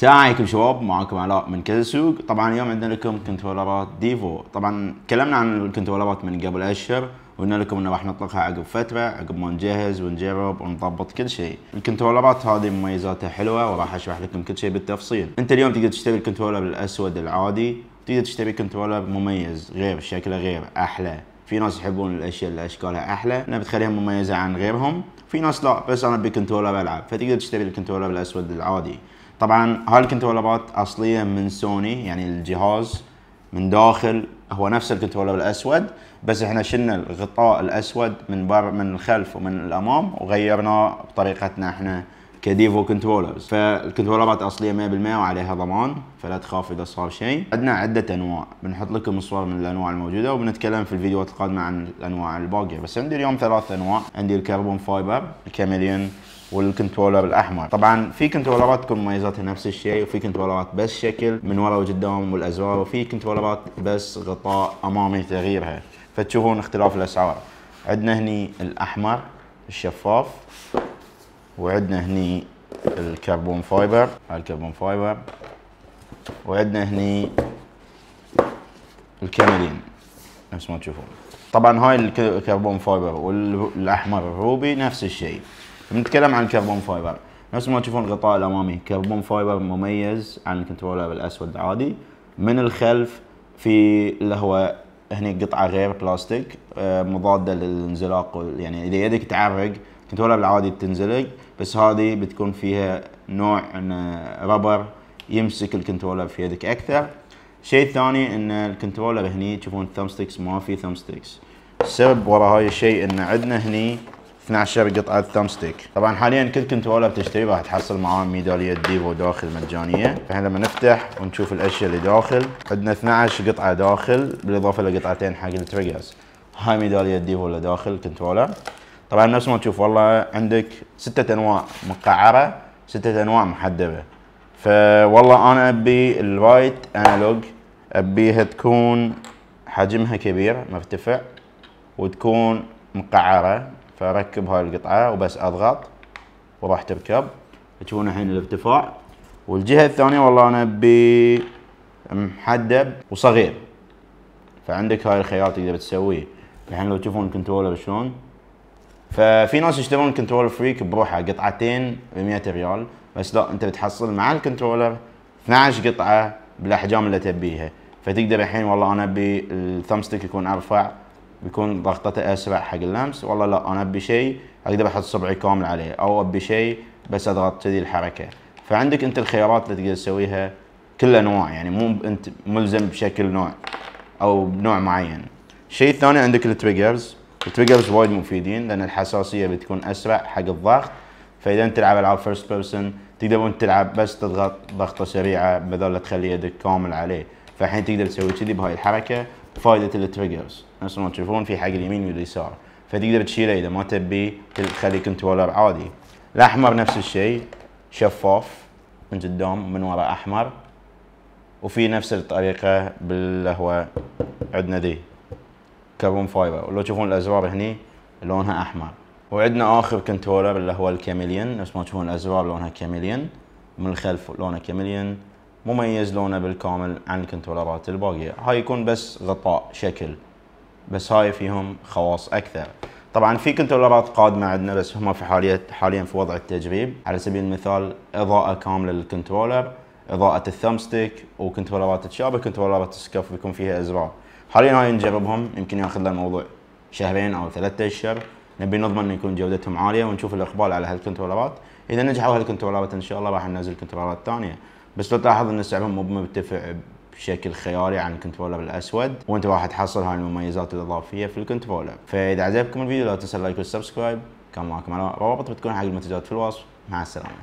السلام عليكم شباب معاكم علاء من كذا سوق طبعا اليوم عندنا لكم كنترولرات ديفو طبعا تكلمنا عن الكنترولرات من قبل اشهر وقلنا لكم انه راح نطلقها عقب فتره عقب ما نجهز ونجرب ونضبط كل شيء الكنترولرات هذه مميزاتها حلوه وراح اشرح لكم كل شيء بالتفصيل انت اليوم تقدر تشتري الكنترولر الاسود العادي تقدر تشتري كنترولر مميز غير شكله غير احلى في ناس يحبون الاشياء اللي اشكالها احلى انها بتخليها مميزه عن غيرهم في ناس لا بس انا بكنترولر العب فتقدر تشتري الكنترولر الاسود العادي طبعا هاي الكنترولرات اصليه من سوني يعني الجهاز من داخل هو نفس الكنترولر الاسود بس احنا شلنا الغطاء الاسود من بر من الخلف ومن الامام وغيرناه بطريقتنا احنا كديفو كنترولرز فالكنترولرات اصليه 100% وعليها ضمان فلا تخاف اذا صار شيء عندنا عده انواع بنحط لكم صور من الانواع الموجوده وبنتكلم في الفيديوهات القادمه عن الانواع الباقيه بس عندي اليوم ثلاث انواع عندي الكربون فايبر الكاميليون والكنترولر الاحمر طبعا في كنترولرات تكون مميزاتها نفس الشيء وفي كنترولرات بس شكل من ورا وقدام والازرار وفي كنترولرات بس غطاء امامي تغييرها فتشوفون اختلاف الاسعار عندنا هني الاحمر الشفاف وعندنا هني الكربون فايبر الكربون فايبر وعندنا هني الكاميلين نفس ما تشوفون طبعا هاي الكربون فايبر والاحمر الروبي نفس الشيء بنتكلم عن الكربون فايبر نفس ما تشوفون الغطاء الامامي كربون فايبر مميز عن الكنترولر الاسود العادي من الخلف في اللي هو هني قطعه غير بلاستيك آه، مضاده للانزلاق يعني اذا يدك تعرق كنترولر العادي بتنزلق بس هذه بتكون فيها نوع من ربر يمسك الكنترولر في يدك اكثر الشيء الثاني ان الكنترولر هني تشوفون الثامستكس ما في ثامستكس السبب ورا هاي الشيء ان عندنا هني 12 قطعه ثم ستيك طبعا حاليا كل كنترولر بتشتري راح تحصل معاه ميداليه ديفو داخل مجانيه فاحنا لما نفتح ونشوف الاشياء اللي داخل عندنا 12 قطعه داخل بالاضافه لقطعتين حق التريجرز هاي ميداليه ديفو اللي داخل الكنترولر طبعا نفس ما تشوف والله عندك ستة انواع مقعره ستة انواع محدبه فوالله انا ابي الرايت انالوج ابيها تكون حجمها كبير مرتفع وتكون مقعره فاركب هاي القطعه وبس اضغط وراح تركب تشوفون الحين الارتفاع والجهه الثانيه والله انا ابي محدب وصغير فعندك هاي الخيار تقدر تسويه الحين لو تشوفون الكنترولر شلون ففي ناس يشترون الكنترولر فريك بروحه قطعتين ب 100 ريال بس لا انت بتحصل مع الكنترولر 12 قطعه بالاحجام اللي تبيها فتقدر الحين والله انا ابي الثمستيك ستيك يكون ارفع بيكون ضغطته اسرع حق اللمس والله لا انا ابي شيء اقدر احط صبعي كامل عليه او ابي شيء بس اضغط كذي الحركه فعندك انت الخيارات اللي تقدر تسويها كل انواع يعني مو انت ملزم بشكل نوع او بنوع معين الشيء الثاني عندك التريجرز التريجرز وايد مفيدين لان الحساسيه بتكون اسرع حق الضغط فاذا انت تلعب العاب فيرست بيرسون تقدر وانت تلعب بس تضغط ضغطه سريعه بدل لا تخلي يدك كامل عليه فالحين تقدر تسوي كذي بهاي الحركه فائده التريجرز نفس ما تشوفون في حق اليمين واليسار فتقدر تشيله اذا ما تبي تخلي كنترولر عادي الاحمر نفس الشيء شفاف من قدام ومن وراء احمر وفي نفس الطريقه باللي هو عندنا ذي كربون فايبر ولو تشوفون الازرار هني لونها احمر وعندنا اخر كنترولر اللي هو الكاميليون نفس ما تشوفون الازرار لونها كاميليون من الخلف لونها كاميليون مميز لونه بالكامل عن الكنترولرات الباقية هاي يكون بس غطاء شكل بس هاي فيهم خواص أكثر طبعا في كنترولرات قادمة عندنا بس هم في حاليا حاليا في وضع التجريب على سبيل المثال إضاءة كاملة للكنترولر إضاءة الثم ستيك وكنترولرات الشابة كنترولرات السكف بيكون فيها أزرار حاليا هاي نجربهم يمكن ياخذ لنا الموضوع شهرين أو ثلاثة أشهر نبي نضمن ان يكون جودتهم عاليه ونشوف الاقبال على هالكنترولرات اذا نجحوا هالكنترولرات ان شاء الله راح ننزل كنترولرات ثانيه بس لو تلاحظ ان سعرهم مو مرتفع بشكل خيالي عن الكنترولر الاسود وانت راح تحصل هاي المميزات الاضافيه في الكنترولر فاذا عجبكم الفيديو لا تنسى اللايك والسبسكرايب كان معكم انا رابط بتكون حق المنتجات في الوصف مع السلامه